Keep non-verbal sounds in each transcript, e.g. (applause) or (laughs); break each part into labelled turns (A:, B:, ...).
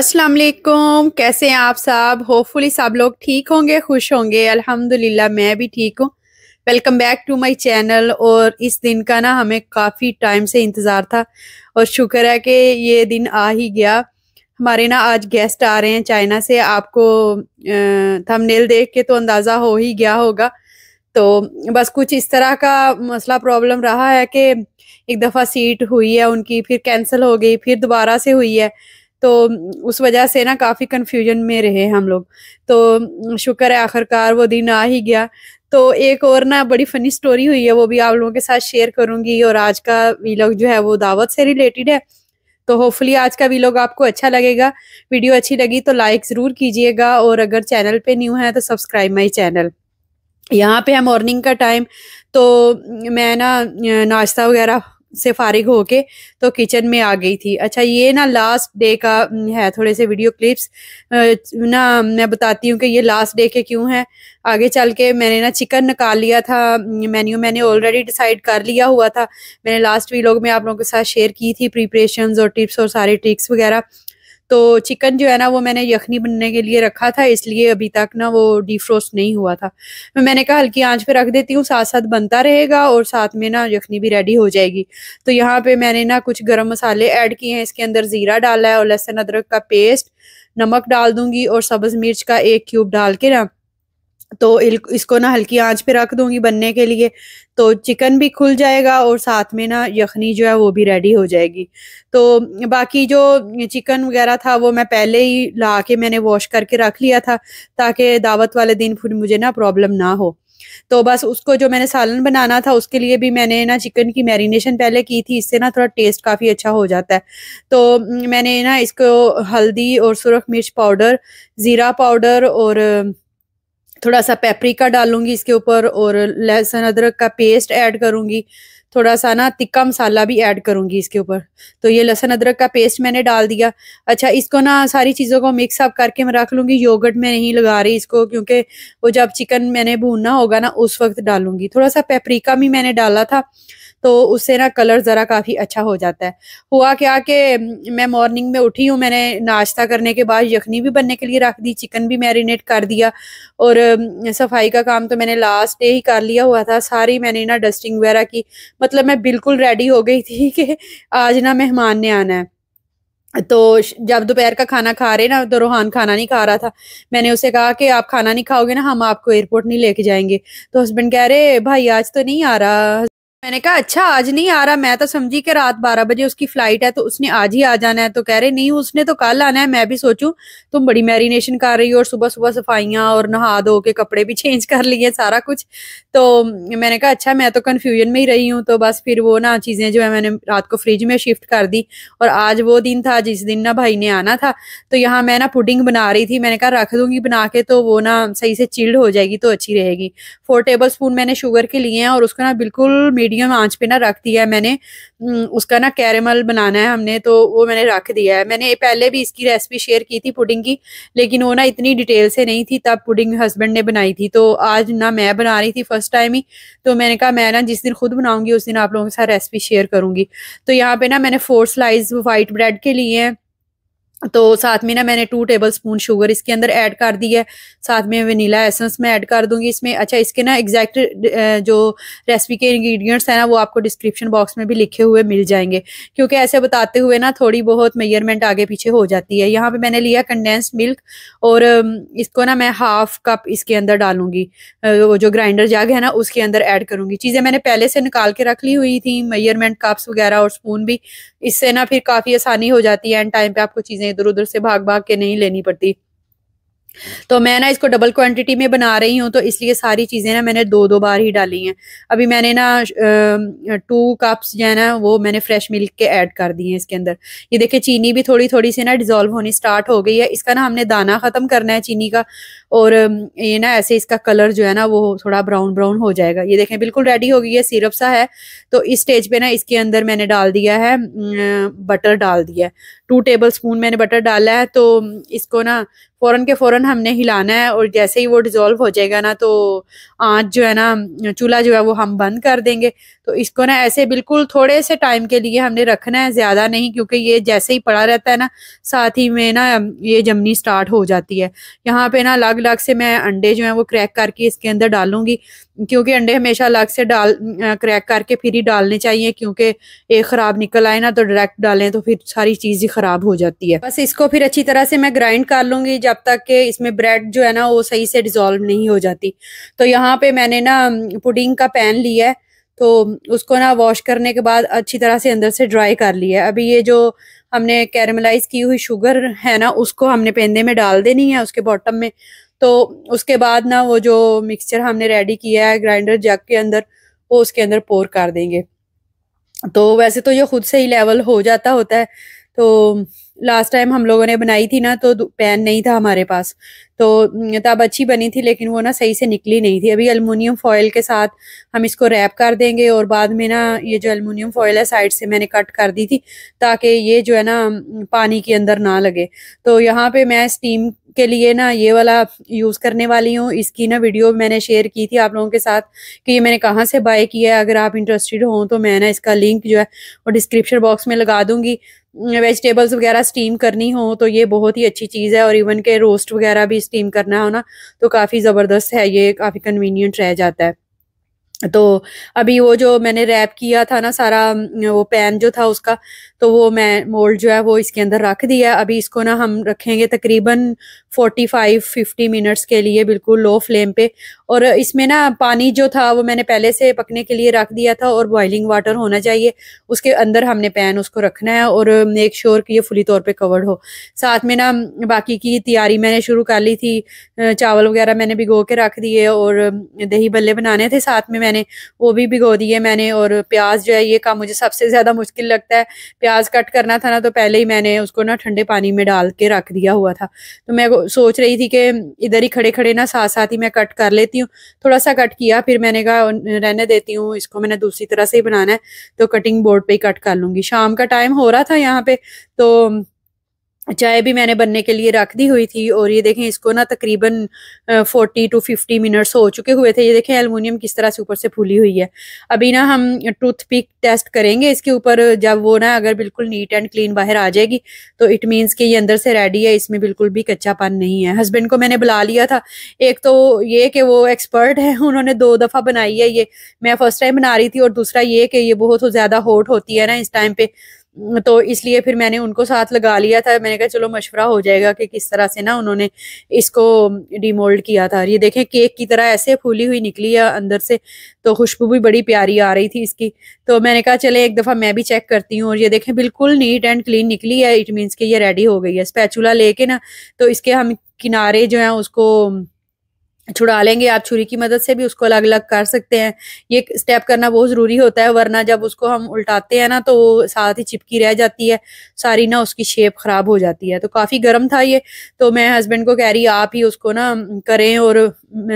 A: अस्सलाम वालेकुम कैसे हैं आप साहब होपफुली सब लोग ठीक होंगे खुश होंगे अल्हम्दुलिल्लाह मैं भी ठीक हूँ welcome back to my channel और इस दिन का ना हमें काफ़ी टाइम से इंतज़ार था और शुक्र है कि ये दिन आ ही गया हमारे ना आज गेस्ट आ रहे हैं चाइना से आपको थंबनेल देख के तो अंदाज़ा हो ही गया होगा तो बस कुछ इस तरह का मसला प्रॉब्लम रहा है कि एक दफ़ा सीट हुई है उनकी फिर कैंसिल हो गई फिर दोबारा से हुई है तो उस वजह से ना काफ़ी कन्फ्यूजन में रहे हम लोग तो शुक्र है आखिरकार वो दिन आ ही गया तो एक और ना बड़ी फनी स्टोरी हुई है वो भी आप लोगों के साथ शेयर करूंगी और आज का वीलॉग जो है वो दावत से रिलेटेड है तो होपफुली आज का वीलॉग आपको अच्छा लगेगा वीडियो अच्छी लगी तो लाइक ज़रूर कीजिएगा और अगर चैनल पे न्यू है तो सब्सक्राइब माई चैनल यहाँ पे है मॉर्निंग का टाइम तो मैं ना नाश्ता वगैरह से फारिग होके तो किचन में आ गई थी अच्छा ये ना लास्ट डे का है थोड़े से वीडियो क्लिप्स ना मैं बताती हूँ कि ये लास्ट डे के क्यों है आगे चल के मैंने ना चिकन निकाल लिया था मेन्यू मैंने ऑलरेडी डिसाइड कर लिया हुआ था मैंने लास्ट वीलॉग में आप लोगों के साथ शेयर की थी प्रिपरेशन और टिप्स और सारे ट्रिक्स वगैरह तो चिकन जो है ना वो मैंने यखनी बनने के लिए रखा था इसलिए अभी तक ना वो डिफ्रोस्ट नहीं हुआ था तो मैंने कहा हल्की आंच पे रख देती हूँ साथ साथ बनता रहेगा और साथ में ना यखनी भी रेडी हो जाएगी तो यहाँ पे मैंने ना कुछ गर्म मसाले ऐड किए हैं इसके अंदर ज़ीरा डाला है और लहसुन अदरक का पेस्ट नमक डाल दूंगी और सब्ज़ मिर्च का एक क्यूब डाल के ना तो इसको ना हल्की आंच पे रख दूंगी बनने के लिए तो चिकन भी खुल जाएगा और साथ में ना यखनी जो है वो भी रेडी हो जाएगी तो बाकी जो चिकन वगैरह था वो मैं पहले ही ला के मैंने वॉश करके रख लिया था ताकि दावत वाले दिन फिर मुझे ना प्रॉब्लम ना हो तो बस उसको जो मैंने सालन बनाना था उसके लिए भी मैंने ना चिकन की मैरिनेशन पहले की थी इससे ना थोड़ा टेस्ट काफ़ी अच्छा हो जाता है तो मैंने ना इसको हल्दी और सुरख मिर्च पाउडर ज़ीरा पाउडर और थोड़ा सा पेपरिका डालूंगी इसके ऊपर और लहसुन अदरक का पेस्ट ऐड करूंगी थोड़ा सा ना तिक्का मसाला भी ऐड करूंगी इसके ऊपर तो ये लहसुन अदरक का पेस्ट मैंने डाल दिया अच्छा इसको ना सारी चीज़ों को मिक्स अप करके मैं रख लूंगी योगर्ट में नहीं लगा रही इसको क्योंकि वो जब चिकन मैंने भूनना होगा ना उस वक्त डालूंगी थोड़ा सा पेपरिका भी मैंने डाला था तो उससे ना कलर ज़रा काफ़ी अच्छा हो जाता है हुआ क्या कि मैं मॉर्निंग में उठी हूँ मैंने नाश्ता करने के बाद यखनी भी बनने के लिए रख दी चिकन भी मैरिनेट कर दिया और सफाई का काम तो मैंने लास्ट डे ही कर लिया हुआ था सारी मैंने ना डस्टिंग वगैरह की मतलब मैं बिल्कुल रेडी हो गई थी कि आज ना मेहमान ने आना है तो जब दोपहर का खाना खा रहे ना तो रोहान खाना नहीं खा रहा था मैंने उसे कहा कि आप खाना नहीं खाओगे ना हम आपको एयरपोर्ट नहीं लेके जाएंगे तो हस्बैंड कह रहे भाई आज तो नहीं आ रहा मैंने कहा अच्छा आज नहीं आ रहा मैं तो समझी कि रात बारह बजे उसकी फ्लाइट है तो उसने आज ही आ जाना है तो कह रहे नहीं उसने तो कल आना है मैं भी सोचूं तुम बड़ी मैरिनेशन कर रही हो और सुबह सुबह सफाइयाँ और नहा धो के कपड़े भी चेंज कर लिए सारा कुछ तो मैंने कहा अच्छा मैं तो कन्फ्यूजन में ही रही हूँ तो बस फिर वो ना चीज़ें जो है मैंने रात को फ्रिज में शिफ्ट कर दी और आज वो दिन था जिस दिन ना भाई ने आना था तो यहाँ मैं ना पुडिंग बना रही थी मैंने कहा रख दूंगी बना के तो वो ना सही से चिल्ड हो जाएगी तो अच्छी रहेगी फोर टेबल स्पून मैंने शुगर के लिए हैं और उसको ना बिल्कुल रेडियो में आँच पे ना रख दिया है मैंने हम्म, उसका ना कैरेमल बनाना है हमने तो वो मैंने रख दिया है मैंने पहले भी इसकी रेसिपी शेयर की थी पुडिंग की लेकिन वो ना इतनी डिटेल से नहीं थी तब पुडिंग हस्बैंड ने बनाई थी तो आज ना मैं बना रही थी फर्स्ट टाइम ही तो मैंने कहा मैं ना जिस दिन खुद बनाऊंगी उस दिन आप लोगों के साथ रेसिपी शेयर करूंगी तो यहाँ पे ना मैंने फोर स्लाइस वाइट ब्रेड के लिए हैं तो साथ में ना मैंने टू टेबल स्पून शुगर इसके अंदर ऐड कर दी है साथ में वनीला एसेंस मैं ऐड कर दूंगी इसमें अच्छा इसके ना एग्जैक्ट जो रेसिपी के इंग्रेडिएंट्स हैं ना वो आपको डिस्क्रिप्शन बॉक्स में भी लिखे हुए मिल जाएंगे क्योंकि ऐसे बताते हुए ना थोड़ी बहुत मेजरमेंट आगे पीछे हो जाती है यहाँ पर मैंने लिया कंडेंस मिल्क और इसको ना मैं हाफ कप इसके अंदर डालूंगी वो जो ग्राइंडर जग है ना उसके अंदर ऐड करूंगी चीज़ें मैंने पहले से निकाल के रख ली हुई थी मेजरमेंट कप्स वगैरह और स्पून भी इससे ना फिर काफ़ी आसानी हो जाती है एंड टाइम पर आपको चीज़ें इधर उधर से भाग भाग के नहीं लेनी पड़ती तो मैं ना इसको डबल क्वांटिटी में बना रही हूँ तो इसलिए सारी चीज़ें ना मैंने दो दो बार ही डाली हैं अभी मैंने ना टू कप्स जो है ना वो मैंने फ्रेश मिल्क के ऐड कर दिए हैं इसके अंदर ये देखिए चीनी भी थोड़ी थोड़ी सी ना डिज़ोल्व होनी स्टार्ट हो गई है इसका ना हमने दाना ख़त्म करना है चीनी का और ये ना ऐसे इसका कलर जो है ना वो थोड़ा ब्राउन ब्राउन हो जाएगा ये देखें बिल्कुल रेडी हो गई है सिरप सा है तो इस स्टेज पे ना इसके अंदर मैंने डाल दिया है बटर डाल दिया है टू टेबल स्पून मैंने बटर डाला है तो इसको ना फ़ौरन के फ़ौरन हमने हिलाना है और जैसे ही वो डिज़ोल्व हो जाएगा ना तो आँच जो है ना चूल्हा जो है वो हम बंद कर देंगे तो इसको ना ऐसे बिल्कुल थोड़े से टाइम के लिए हमने रखना है ज़्यादा नहीं क्योंकि ये जैसे ही पड़ा रहता है ना साथ ही में ना ये जमनी स्टार्ट हो जाती है यहाँ पे ना अलग अलग से मैं अंडे जो है वो क्रैक करके इसके अंदर डालूंगी क्योंकि अंडे हमेशा अलग से डाल क्रैक करके फिर ही डालने चाहिए क्योंकि एक ख़राब निकल आए ना तो डायरेक्ट डालें तो फिर सारी चीज़ ही ख़राब हो जाती है बस इसको फिर अच्छी तरह से मैं ग्राइंड कर लूंगी जब तक कि इसमें ब्रेड जो है ना वो सही से डिज़ोल्व नहीं हो जाती तो यहाँ पे मैंने ना पुडिंग का पैन लिया है तो उसको ना वॉश करने के बाद अच्छी तरह से अंदर से ड्राई कर लिया है अभी ये जो हमने कैरमलाइज की हुई शुगर है ना उसको हमने पेंदे में डाल देनी है उसके बॉटम में तो उसके बाद ना वो जो मिक्सचर हमने रेडी किया है ग्राइंडर जग के अंदर वो उसके अंदर पोर कर देंगे तो वैसे तो ये खुद से ही लेवल हो जाता होता है तो लास्ट टाइम हम लोगों ने बनाई थी ना तो पैन नहीं था हमारे पास तो तब अच्छी बनी थी लेकिन वो ना सही से निकली नहीं थी अभी अल्मोनियम फॉयल के साथ हम इसको रैप कर देंगे और बाद में ना ये जो अल्मोनियम फॉयल है साइड से मैंने कट कर दी थी ताकि ये जो है ना पानी के अंदर ना लगे तो यहाँ पे मैं स्टीम के लिए ना ये वाला यूज़ करने वाली हूँ इसकी ना वीडियो मैंने शेयर की थी आप लोगों के साथ कि ये मैंने कहाँ से बाय किया है अगर आप इंटरेस्टेड हों तो मैं ना इसका लिंक जो है वो डिस्क्रिप्शन बॉक्स में लगा दूंगी वेजिटेबल्स वगैरह स्टीम करनी हो तो ये बहुत ही अच्छी चीज़ है और इवन के रोस्ट वगैरह भी स्टीम करना हो ना तो काफ़ी ज़बरदस्त है ये काफ़ी कन्वीनियंट रह जाता है तो अभी वो जो मैंने रैप किया था ना सारा वो पैन जो था उसका तो वो मैं मोल्ड जो है वो इसके अंदर रख दिया अभी इसको ना हम रखेंगे तकरीबन 45 50 मिनट्स के लिए बिल्कुल लो फ्लेम पे और इसमें ना पानी जो था वो मैंने पहले से पकने के लिए रख दिया था और बॉइलिंग वाटर होना चाहिए उसके अंदर हमने पैन उसको रखना है और मेक श्योर कि ये फुली तौर पर कवर्ड हो साथ में ना बाकी की तैयारी मैंने शुरू कर ली थी चावल वगैरह मैंने भिगो के रख दिए और दही बल्ले बनाने थे साथ में मैंने वो भी भिगो है मैंने और प्याज जो है ये काम मुझे सबसे ज़्यादा मुश्किल लगता है प्याज कट करना था ना तो पहले ही मैंने उसको ना ठंडे पानी में डाल के रख दिया हुआ था तो मैं सोच रही थी कि इधर ही खड़े खड़े ना साथ साथ ही मैं कट कर लेती हूँ थोड़ा सा कट किया फिर मैंने कहा रहने देती हूँ इसको मैंने दूसरी तरह से ही बनाना है तो कटिंग बोर्ड पर ही कट कर लूंगी शाम का टाइम हो रहा था यहाँ पे तो चाय भी मैंने बनने के लिए रख दी हुई थी और ये देखें इसको ना तकरीबन फोर्टी टू फिफ्टी मिनट्स हो चुके हुए थे ये देखें एलमिनियम किस तरह से ऊपर से फूली हुई है अभी ना हम टूथ पिक टेस्ट करेंगे इसके ऊपर जब वो ना अगर बिल्कुल नीट एंड क्लीन बाहर आ जाएगी तो इट मीन्स कि ये अंदर से रेडी है इसमें बिल्कुल भी कच्चापन नहीं है हस्बैंड को मैंने बुला लिया था एक तो ये कि वो एक्सपर्ट है उन्होंने दो दफ़ा बनाई है ये मैं फ़र्स्ट टाइम बना रही थी और दूसरा ये कि ये बहुत ज़्यादा हॉट होती है ना इस टाइम पर तो इसलिए फिर मैंने उनको साथ लगा लिया था मैंने कहा चलो मशवरा हो जाएगा कि किस तरह से ना उन्होंने इसको डिमोल्ड किया था ये देखें केक की तरह ऐसे फूली हुई निकली है अंदर से तो खुशबू भी बड़ी प्यारी आ रही थी इसकी तो मैंने कहा चले एक दफ़ा मैं भी चेक करती हूँ और ये देखें बिल्कुल नीट एंड क्लीन निकली है इट मीन्स कि ये रेडी हो गई है स्पैचूला लेके ना तो इसके हम किनारे जो हैं उसको छुड़ा लेंगे आप छुरी की मदद से भी उसको अलग अलग कर सकते हैं ये स्टेप करना बहुत ज़रूरी होता है वरना जब उसको हम उल्टाते हैं ना तो वो साथ ही चिपकी रह जाती है सारी ना उसकी शेप ख़राब हो जाती है तो काफ़ी गर्म था ये तो मैं हस्बैंड को कह रही आप ही उसको ना करें और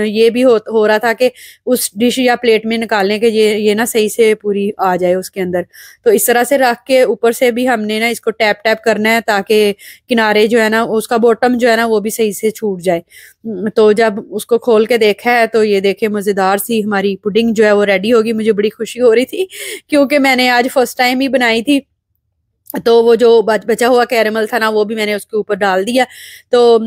A: ये भी हो, हो रहा था कि उस डिश या प्लेट में निकालने के ये ये ना सही से पूरी आ जाए उसके अंदर तो इस तरह से रख के ऊपर से भी हमने ना इसको टैप टैप करना है ताकि किनारे जो है ना उसका बॉटम जो है ना वो भी सही से छूट जाए तो जब उसको खोल के देखा है तो ये देखे मज़ेदार सी हमारी पुडिंग जो है वो रेडी होगी मुझे बड़ी खुशी हो रही थी क्योंकि मैंने आज फर्स्ट टाइम ही बनाई थी तो वो जो बचा हुआ कैरमल था ना वो भी मैंने उसके ऊपर डाल दिया तो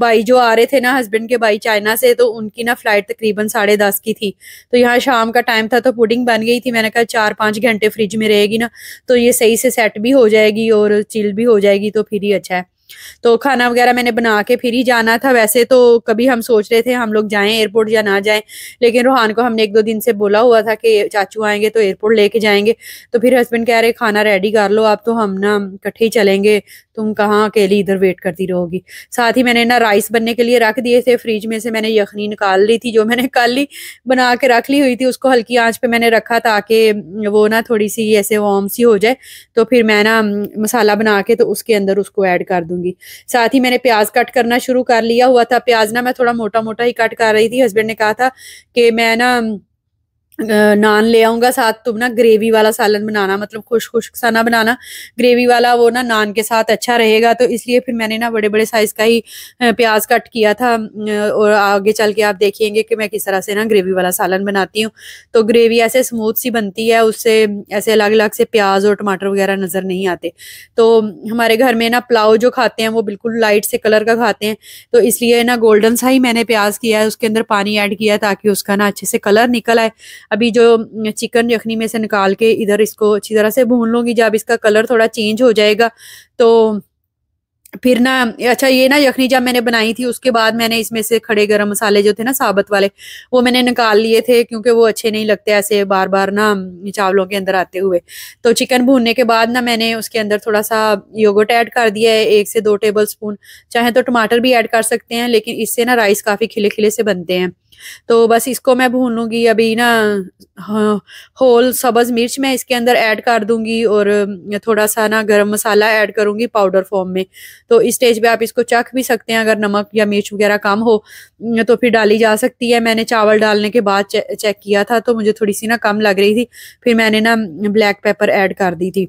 A: भाई जो आ रहे थे ना हस्बैंड के भाई चाइना से तो उनकी ना फ्लाइट तकरीबन साढ़े दस की थी तो यहाँ शाम का टाइम था तो पुडिंग बन गई थी मैंने कहा चार पाँच घंटे फ्रिज में रहेगी ना तो ये सही से सेट भी हो जाएगी और चिल भी हो जाएगी तो फिर ही अच्छा है तो खाना वगैरह मैंने बना के फिर ही जाना था वैसे तो कभी हम सोच रहे थे हम लोग जाएं एयरपोर्ट या ना जाएं लेकिन रूहान को हमने एक दो दिन से बोला हुआ था कि चाचू आएंगे तो एयरपोर्ट लेके जाएंगे तो फिर हस्बैंड कह रहे खाना रेडी कर लो आप तो हम ना इकट्ठे ही चलेंगे तुम कहाँ अकेली इधर वेट करती रहोगी साथ ही मैंने ना राइस बनने के लिए रख दिए थे फ्रिज में से मैंने यखनी निकाल ली थी जो मैंने कल ही बना के रख ली हुई थी उसको हल्की आंच पे मैंने रखा ताकि वो ना थोड़ी सी ऐसे वॉम सी हो जाए तो फिर मैं ना मसाला बना के तो उसके अंदर उसको ऐड कर दूंगी साथ ही मैंने प्याज कट करना शुरू कर लिया हुआ था प्याज ना मैं थोड़ा मोटा मोटा ही कट कर रही थी हस्बैंड ने कहा था कि मैं ना नान ले आऊंगा साथ तुम ना ग्रेवी वाला सालन बनाना मतलब खुश खुश सा ना बनाना ग्रेवी वाला वो ना नान के साथ अच्छा रहेगा तो इसलिए फिर मैंने ना बड़े बड़े साइज़ का ही प्याज कट किया था और आगे चल के आप देखेंगे कि मैं किस तरह से ना ग्रेवी वाला सालन बनाती हूँ तो ग्रेवी ऐसे स्मूथ सी बनती है उससे ऐसे अलग अलग से प्याज और टमाटर वगैरह नज़र नहीं आते तो हमारे घर में ना पुलाव जो खाते हैं वो बिल्कुल लाइट से कलर का खाते हैं तो इसलिए ना गोल्डन सा ही मैंने प्याज किया है उसके अंदर पानी ऐड किया ताकि उसका ना अच्छे से कलर निकल आए अभी जो चिकन यखनी में से निकाल के इधर इसको अच्छी तरह से भून लूँगी जब इसका कलर थोड़ा चेंज हो जाएगा तो फिर ना अच्छा ये ना यखनी जब मैंने बनाई थी उसके बाद मैंने इसमें से खड़े गरम मसाले जो थे ना साबत वाले वो मैंने निकाल लिए थे क्योंकि वो अच्छे नहीं लगते ऐसे बार बार ना चावलों के अंदर आते हुए तो चिकन भूनने के बाद ना मैंने उसके अंदर थोड़ा सा योगट ऐड कर दिया है एक से दो टेबल स्पून चाहे तो टमाटर भी ऐड कर सकते हैं लेकिन इससे ना राइस काफ़ी खिले खिले से बनते हैं तो बस इसको मैं भूनूंगी अभी ना होल हाँ, सब्ज मिर्च मैं इसके अंदर ऐड कर दूंगी और थोड़ा सा ना गरम मसाला ऐड करूंगी पाउडर फॉर्म में तो इस स्टेज पे आप इसको चख भी सकते हैं अगर नमक या मिर्च वगैरह कम हो तो फिर डाली जा सकती है मैंने चावल डालने के बाद चेक किया था तो मुझे थोड़ी सी ना कम लग रही थी फिर मैंने ना ब्लैक पेपर ऐड कर दी थी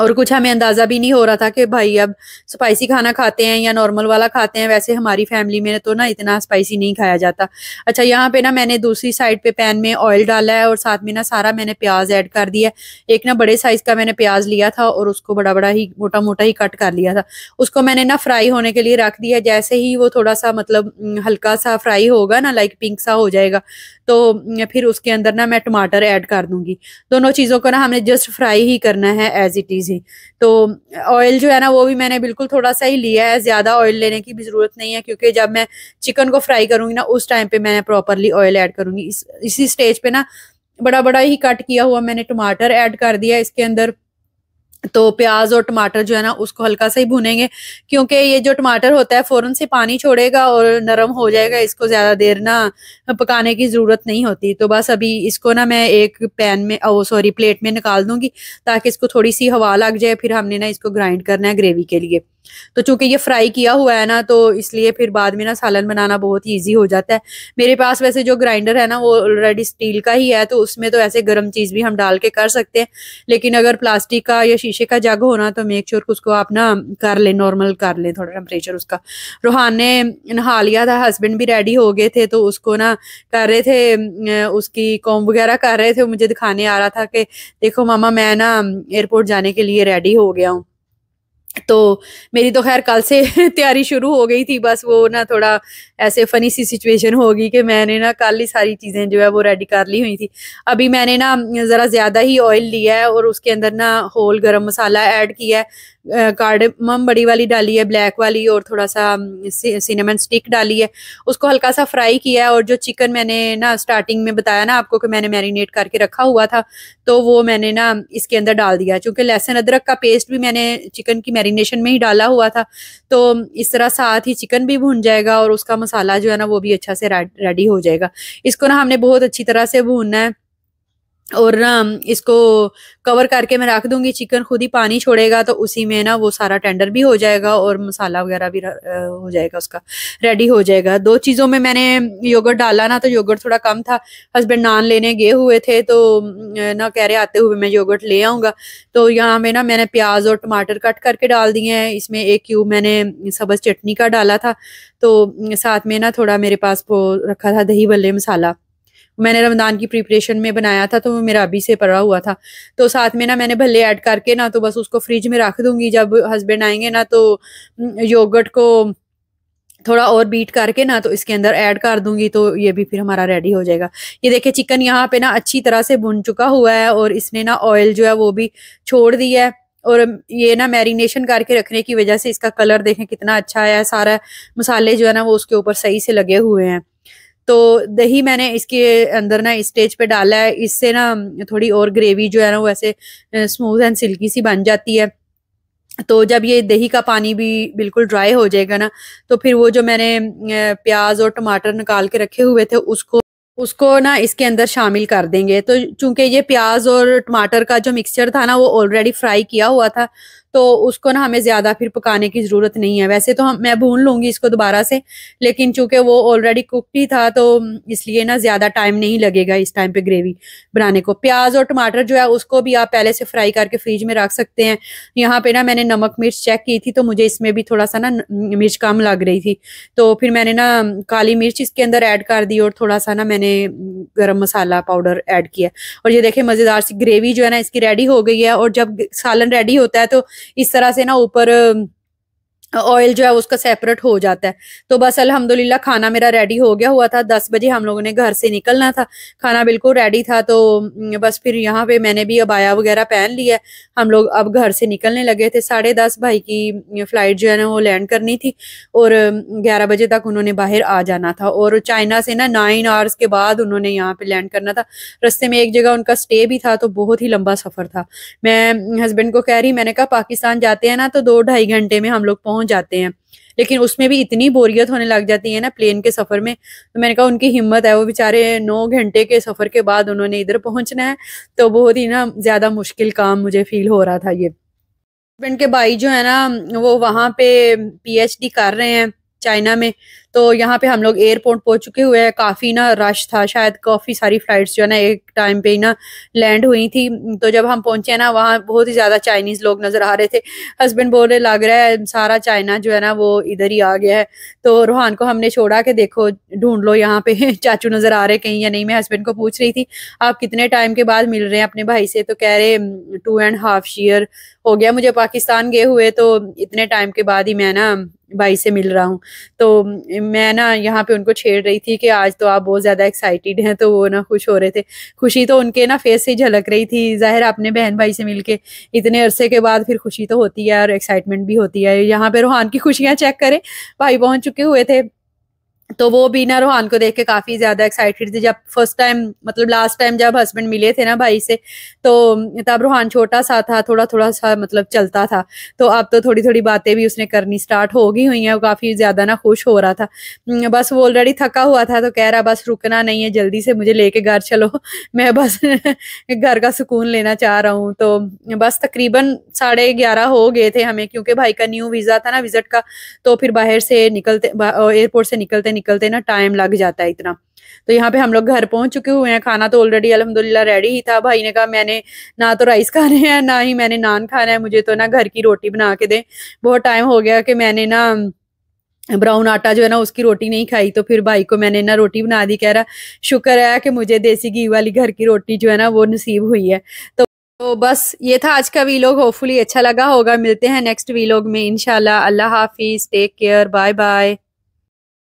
A: और कुछ हमें अंदाज़ा भी नहीं हो रहा था कि भाई अब स्पाइसी खाना खाते हैं या नॉर्मल वाला खाते हैं वैसे हमारी फैमिली में तो ना इतना स्पाइसी नहीं खाया जाता अच्छा यहाँ पे ना मैंने दूसरी साइड पे पैन में ऑयल डाला है और साथ में ना सारा मैंने प्याज ऐड कर दिया एक ना बड़े साइज़ का मैंने प्याज लिया था और उसको बड़ा बड़ा ही मोटा मोटा ही कट कर लिया था उसको मैंने ना फ्राई होने के लिए रख दिया जैसे ही वो थोड़ा सा मतलब हल्का सा फ्राई होगा ना लाइक पिंक सा हो जाएगा तो फिर उसके अंदर ना मैं टमाटर ऐड कर दूंगी दोनों चीज़ों को ना हमने जस्ट फ्राई ही करना है एज इट इज़ ही तो ऑयल जो है ना वो भी मैंने बिल्कुल थोड़ा सा ही लिया है ज़्यादा ऑयल लेने की भी ज़रूरत नहीं है क्योंकि जब मैं चिकन को फ्राई करूँगी ना उस टाइम पर मैं प्रॉपरली ऑयल ऐड करूँगी इस, इसी स्टेज पर ना बड़ा बड़ा ही कट किया हुआ मैंने टमाटर ऐड कर दिया इसके अंदर तो प्याज और टमाटर जो है ना उसको हल्का सा ही भुनेंगे क्योंकि ये जो टमाटर होता है फ़ौरन से पानी छोड़ेगा और नरम हो जाएगा इसको ज़्यादा देर ना पकाने की ज़रूरत नहीं होती तो बस अभी इसको ना मैं एक पैन में ओ सॉरी प्लेट में निकाल दूंगी ताकि इसको थोड़ी सी हवा लग जाए फिर हमने ना इसको ग्राइंड करना है ग्रेवी के लिए तो चूंकि ये फ्राई किया हुआ है ना तो इसलिए फिर बाद में ना सालन बनाना बहुत ही ईजी हो जाता है मेरे पास वैसे जो ग्राइंडर है ना वो ऑलरेडी स्टील का ही है तो उसमें तो ऐसे गर्म चीज़ भी हम डाल के कर सकते हैं लेकिन अगर प्लास्टिक का या शीशे का जग होना तो मेक श्योर उसको आप ना कर ले नॉर्मल कर ले थोड़ा टेम्परेचर उसका रूहान ने नहा लिया था हस्बैंड भी रेडी हो गए थे तो उसको ना कर रहे थे उसकी कॉम वगैरह कर रहे थे मुझे दिखाने आ रहा था कि देखो मामा मैं ना एयरपोर्ट जाने के लिए रेडी हो गया हूँ तो मेरी तो खैर कल से (laughs) तैयारी शुरू हो गई थी बस वो ना थोड़ा ऐसे फ़नी सी सिचुएशन होगी कि मैंने ना कल ही सारी चीज़ें जो है वो रेडी कर ली हुई थी अभी मैंने ना ज़रा ज़्यादा ही ऑयल लिया है और उसके अंदर ना होल गरम मसाला ऐड किया है कार्डमम बड़ी वाली डाली है ब्लैक वाली और थोड़ा सा सिनेमन स्टिक डाली है उसको हल्का सा फ्राई किया है और जो चिकन मैंने ना स्टार्टिंग में बताया ना आपको कि मैंने मैरिनेट करके रखा हुआ था तो वो मैंने ना इसके अंदर डाल दिया चूँकि लहसुन अदरक का पेस्ट भी मैंने चिकन की मैरिनेशन में ही डाला हुआ था तो इस तरह साथ ही चिकन भी भून जाएगा और उसका मसाला जो है ना वो भी अच्छा से रेडी हो जाएगा इसको ना हमने बहुत अच्छी तरह से भूनना है और ना इसको कवर करके मैं रख दूंगी चिकन खुद ही पानी छोड़ेगा तो उसी में ना वो सारा टेंडर भी हो जाएगा और मसाला वगैरह भी हो जाएगा उसका रेडी हो जाएगा दो चीज़ों में मैंने योगर्ट डाला ना तो योगर्ट थोड़ा कम था हस्बैंड नान लेने गए हुए थे तो ना कह रहे आते हुए मैं योगर्ट ले आऊँगा तो यहाँ में ना मैंने प्याज और टमाटर कट करके डाल दिए हैं इसमें एक क्यूब मैंने सब्ज़ चटनी का डाला था तो साथ में ना थोड़ा मेरे पास वो रखा था दही भल्ले मसाला मैंने रमदान की प्रिपरेशन में बनाया था तो वो मेरा अभी से पड़ा हुआ था तो साथ में ना मैंने भले ऐड करके ना तो बस उसको फ्रिज में रख दूंगी जब हस्बैंड आएंगे ना तो योगर्ट को थोड़ा और बीट करके ना तो इसके अंदर ऐड कर दूंगी तो ये भी फिर हमारा रेडी हो जाएगा ये देखिए चिकन यहाँ पे ना अच्छी तरह से भुन चुका हुआ है और इसने ना ऑयल जो है वो भी छोड़ दिया है और ये ना मैरिनेशन करके रखने की वजह से इसका कलर देखें कितना अच्छा आया है सारा मसाले जो है ना वो उसके ऊपर सही से लगे हुए हैं तो दही मैंने इसके अंदर ना स्टेज पे डाला है इससे ना थोड़ी और ग्रेवी जो है ना वो ऐसे स्मूथ एंड सिल्की सी बन जाती है तो जब ये दही का पानी भी बिल्कुल ड्राई हो जाएगा ना तो फिर वो जो मैंने प्याज और टमाटर निकाल के रखे हुए थे उसको उसको ना इसके अंदर शामिल कर देंगे तो चूंकि ये प्याज और टमाटर का जो मिक्सचर था ना वो ऑलरेडी फ्राई किया हुआ था तो उसको ना हमें ज़्यादा फिर पकाने की ज़रूरत नहीं है वैसे तो हम मैं भून लूंगी इसको दोबारा से लेकिन चूंकि वो ऑलरेडी कुकड ही था तो इसलिए ना ज़्यादा टाइम नहीं लगेगा इस टाइम पे ग्रेवी बनाने को प्याज और टमाटर जो है उसको भी आप पहले से फ्राई करके फ्रिज में रख सकते हैं यहाँ पे ना मैंने नमक मिर्च चेक की थी तो मुझे इसमें भी थोड़ा सा ना मिर्च कम लग रही थी तो फिर मैंने ना काली मिर्च इसके अंदर ऐड कर दी और थोड़ा सा ना मैंने गर्म मसाला पाउडर ऐड किया और ये देखे मज़ेदार सी ग्रेवी जो है ना इसकी रेडी हो गई है और जब सालन रेडी होता है तो इस तरह से ना ऊपर ऑयल जो है उसका सेपरेट हो जाता है तो बस अल्हम्दुलिल्लाह खाना मेरा रेडी हो गया हुआ था दस बजे हम लोगों ने घर से निकलना था खाना बिल्कुल रेडी था तो बस फिर यहाँ पे मैंने भी अबाया वगैरह पहन लिया हम लोग अब घर से निकलने लगे थे साढ़े दस भाई की फ़्लाइट जो है ना वो लैंड करनी थी और ग्यारह बजे तक उन्होंने बाहर आ जाना था और चाइना से ना नाइन आवर्स के बाद उन्होंने यहाँ पे लैंड करना था रस्ते में एक जगह उनका स्टे भी था तो बहुत ही लंबा सफ़र था मैं हस्बैंड को कह रही मैंने कहा पाकिस्तान जाते हैं ना तो दो ढाई घंटे में हम लोग पहुंच पहुंच जाते हैं लेकिन उसमें भी इतनी बोरियत होने लग जाती है ना प्लेन के सफ़र में तो मैंने कहा उनकी हिम्मत है वो बेचारे नौ घंटे के सफ़र के बाद उन्होंने इधर पहुंचना है तो बहुत ही ना ज़्यादा मुश्किल काम मुझे फ़ील हो रहा था ये हस्बैंड के भाई जो है ना वो वहां पे पीएचडी कर रहे हैं चाइना में तो यहाँ पे हम लोग एयरपोर्ट पहुंच चुके हुए हैं काफ़ी ना रश था शायद काफ़ी सारी फ्लाइट्स जो है ना एक टाइम पे ना लैंड हुई थी तो जब हम पहुंचे ना वहाँ बहुत ही ज़्यादा चाइनीज़ लोग नज़र आ रहे थे हस्बैंड बोले लग रहा है सारा चाइना जो है ना वो इधर ही आ गया है तो रूहान को हमने छोड़ा के देखो ढूंढ लो यहाँ पे (laughs) चाचू नज़र आ रहे कहीं या नहीं मैं हस्बैंड को पूछ रही थी आप कितने टाइम के बाद मिल रहे हैं अपने भाई से तो कह रहे टू एंड हाफ ईयर हो गया मुझे पाकिस्तान गए हुए तो इतने टाइम के बाद ही मैं ना भाई से मिल रहा हूँ तो मैं ना यहाँ पे उनको छेड़ रही थी कि आज तो आप बहुत ज़्यादा एक्साइटेड हैं तो वो ना खुश हो रहे थे खुशी तो उनके ना फेस से झलक रही थी ज़ाहिर अपने बहन भाई से मिलके इतने अरसे के बाद फिर खुशी तो होती है और एक्साइटमेंट भी होती है यहाँ पे रूहान की खुशियाँ चेक करें भाई पहुँच चुके हुए थे तो वो बीना रोहान को देख के काफी ज्यादा एक्साइटेड थी जब फर्स्ट टाइम मतलब लास्ट टाइम जब हस्बैंड मिले थे ना भाई से तो तब रोहान छोटा सा था थोड़ा थोड़ा सा मतलब चलता था तो अब तो थोड़ी थोड़ी बातें भी उसने करनी स्टार्ट हो गई हुई हैं वो काफी ज्यादा ना खुश हो रहा था हम्म, बस वो ऑलरेडी थका हुआ था तो कह रहा बस रुकना नहीं है जल्दी से मुझे लेके घर चलो (laughs) मैं बस (laughs) घर का सुकून लेना चाह रहा हूँ तो बस तकरीबन साढ़े ग्यारह हो गए थे हमें क्योंकि भाई का न्यू वीजा था ना विजिट का तो फिर बाहर से निकलते एयरपोर्ट से निकलते निकलते ना टाइम लग जाता है इतना तो यहाँ पे हम लोग घर पहुंच चुके हुए हैं खाना तो ऑलरेडी अलहमदुल्ला रेडी ही था भाई ने कहा मैंने ना तो राइस खाने हैं ना ही मैंने नान खाना है मुझे तो ना घर की रोटी बना के दे बहुत टाइम हो गया कि मैंने ना ब्राउन आटा जो है ना उसकी रोटी नहीं खाई तो फिर भाई को मैंने ना रोटी बना दी कह रहा शुक्र है कि मुझे देसी घी वाली घर की रोटी जो है ना वो नसीब हुई है तो तो बस ये था आज का वीलॉग होपफुली अच्छा लगा होगा मिलते हैं नेक्स्ट वीलॉग में इनशाला अल्लाह हाफिज टेक केयर बाय बाय